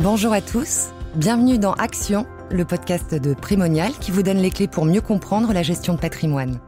Bonjour à tous, bienvenue dans Action, le podcast de Primonial qui vous donne les clés pour mieux comprendre la gestion de patrimoine.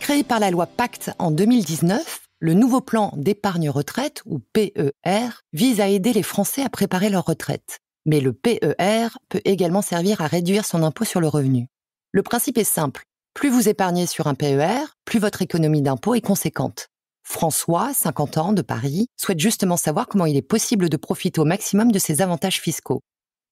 Créé par la loi Pacte en 2019, le nouveau plan d'épargne retraite, ou PER, vise à aider les Français à préparer leur retraite. Mais le PER peut également servir à réduire son impôt sur le revenu. Le principe est simple. Plus vous épargnez sur un PER, plus votre économie d'impôt est conséquente. François, 50 ans, de Paris, souhaite justement savoir comment il est possible de profiter au maximum de ses avantages fiscaux.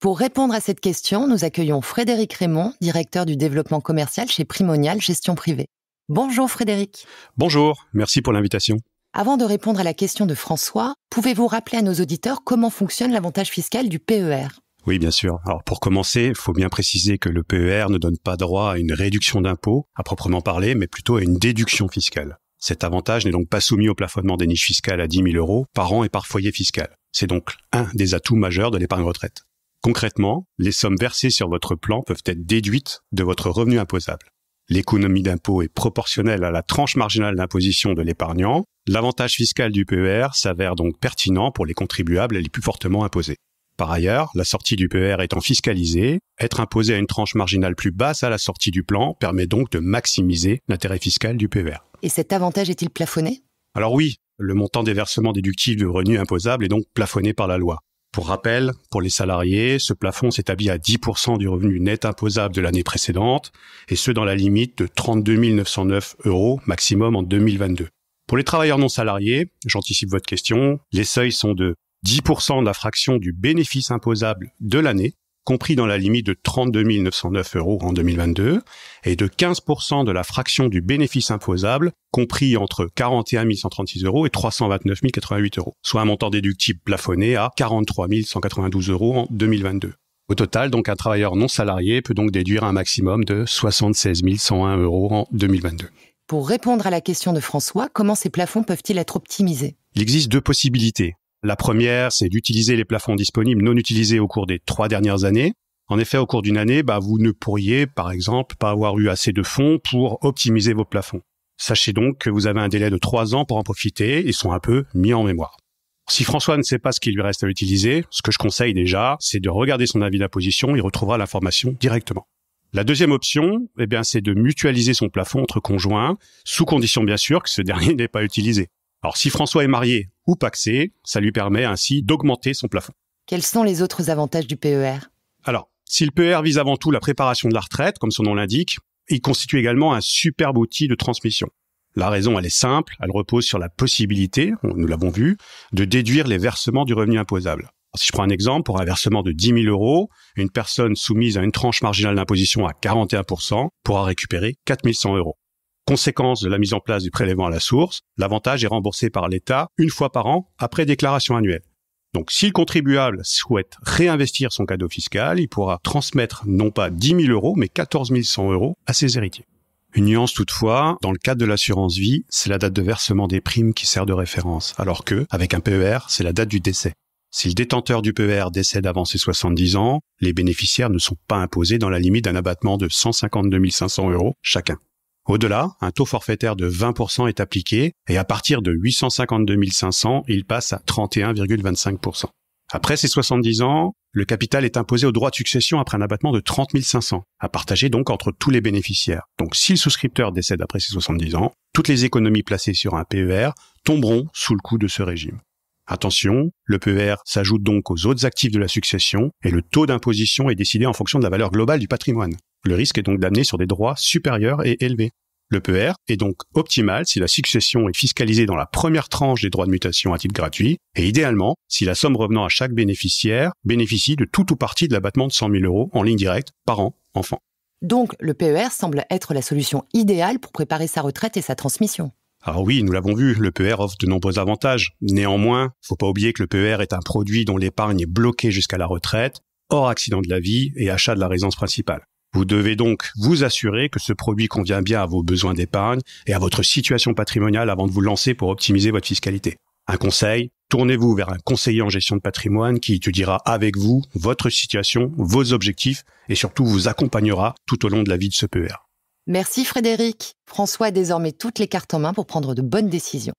Pour répondre à cette question, nous accueillons Frédéric Raymond, directeur du développement commercial chez Primonial Gestion Privée. Bonjour Frédéric. Bonjour, merci pour l'invitation. Avant de répondre à la question de François, pouvez-vous rappeler à nos auditeurs comment fonctionne l'avantage fiscal du PER oui, bien sûr. Alors pour commencer, il faut bien préciser que le PER ne donne pas droit à une réduction d'impôt à proprement parler, mais plutôt à une déduction fiscale. Cet avantage n'est donc pas soumis au plafonnement des niches fiscales à 10 000 euros par an et par foyer fiscal. C'est donc un des atouts majeurs de l'épargne retraite. Concrètement, les sommes versées sur votre plan peuvent être déduites de votre revenu imposable. L'économie d'impôt est proportionnelle à la tranche marginale d'imposition de l'épargnant. L'avantage fiscal du PER s'avère donc pertinent pour les contribuables les plus fortement imposés. Par ailleurs, la sortie du PER étant fiscalisée, être imposé à une tranche marginale plus basse à la sortie du plan permet donc de maximiser l'intérêt fiscal du PER. Et cet avantage est-il plafonné Alors oui, le montant des versements déductibles de revenus imposables est donc plafonné par la loi. Pour rappel, pour les salariés, ce plafond s'établit à 10% du revenu net imposable de l'année précédente, et ce dans la limite de 32 909 euros maximum en 2022. Pour les travailleurs non salariés, j'anticipe votre question, les seuils sont de 10% de la fraction du bénéfice imposable de l'année, compris dans la limite de 32 909 euros en 2022, et de 15% de la fraction du bénéfice imposable, compris entre 41 136 euros et 329 088 euros, soit un montant déductible plafonné à 43 192 euros en 2022. Au total, donc, un travailleur non salarié peut donc déduire un maximum de 76 101 euros en 2022. Pour répondre à la question de François, comment ces plafonds peuvent-ils être optimisés Il existe deux possibilités. La première, c'est d'utiliser les plafonds disponibles non utilisés au cours des trois dernières années. En effet, au cours d'une année, bah, vous ne pourriez, par exemple, pas avoir eu assez de fonds pour optimiser vos plafonds. Sachez donc que vous avez un délai de trois ans pour en profiter, ils sont un peu mis en mémoire. Si François ne sait pas ce qu'il lui reste à utiliser, ce que je conseille déjà, c'est de regarder son avis d'imposition, il retrouvera l'information directement. La deuxième option, eh bien, c'est de mutualiser son plafond entre conjoints, sous condition bien sûr que ce dernier n'est pas utilisé. Alors si François est marié, ou paxé. E, ça lui permet ainsi d'augmenter son plafond. Quels sont les autres avantages du PER Alors, si le PER vise avant tout la préparation de la retraite, comme son nom l'indique, il constitue également un superbe outil de transmission. La raison, elle est simple, elle repose sur la possibilité, nous l'avons vu, de déduire les versements du revenu imposable. si je prends un exemple, pour un versement de 10 000 euros, une personne soumise à une tranche marginale d'imposition à 41% pourra récupérer 4 100 euros. Conséquence de la mise en place du prélèvement à la source, l'avantage est remboursé par l'État une fois par an après déclaration annuelle. Donc si le contribuable souhaite réinvestir son cadeau fiscal, il pourra transmettre non pas 10 000 euros, mais 14 100 euros à ses héritiers. Une nuance toutefois, dans le cadre de l'assurance vie, c'est la date de versement des primes qui sert de référence, alors que, avec un PER, c'est la date du décès. Si le détenteur du PER décède avant ses 70 ans, les bénéficiaires ne sont pas imposés dans la limite d'un abattement de 152 500 euros chacun. Au-delà, un taux forfaitaire de 20% est appliqué et à partir de 852 500, il passe à 31,25%. Après ces 70 ans, le capital est imposé au droit de succession après un abattement de 30 500, à partager donc entre tous les bénéficiaires. Donc si le souscripteur décède après ces 70 ans, toutes les économies placées sur un PER tomberont sous le coup de ce régime. Attention, le PER s'ajoute donc aux autres actifs de la succession et le taux d'imposition est décidé en fonction de la valeur globale du patrimoine. Le risque est donc d'amener sur des droits supérieurs et élevés. Le PER est donc optimal si la succession est fiscalisée dans la première tranche des droits de mutation à titre gratuit, et idéalement si la somme revenant à chaque bénéficiaire bénéficie de tout ou partie de l'abattement de 100 000 euros en ligne directe, par an, enfant. Donc le PER semble être la solution idéale pour préparer sa retraite et sa transmission. Alors ah oui, nous l'avons vu, le PER offre de nombreux avantages. Néanmoins, faut pas oublier que le PER est un produit dont l'épargne est bloquée jusqu'à la retraite, hors accident de la vie et achat de la résidence principale. Vous devez donc vous assurer que ce produit convient bien à vos besoins d'épargne et à votre situation patrimoniale avant de vous lancer pour optimiser votre fiscalité. Un conseil, tournez-vous vers un conseiller en gestion de patrimoine qui étudiera avec vous votre situation, vos objectifs et surtout vous accompagnera tout au long de la vie de ce PER. Merci Frédéric. François a désormais toutes les cartes en main pour prendre de bonnes décisions.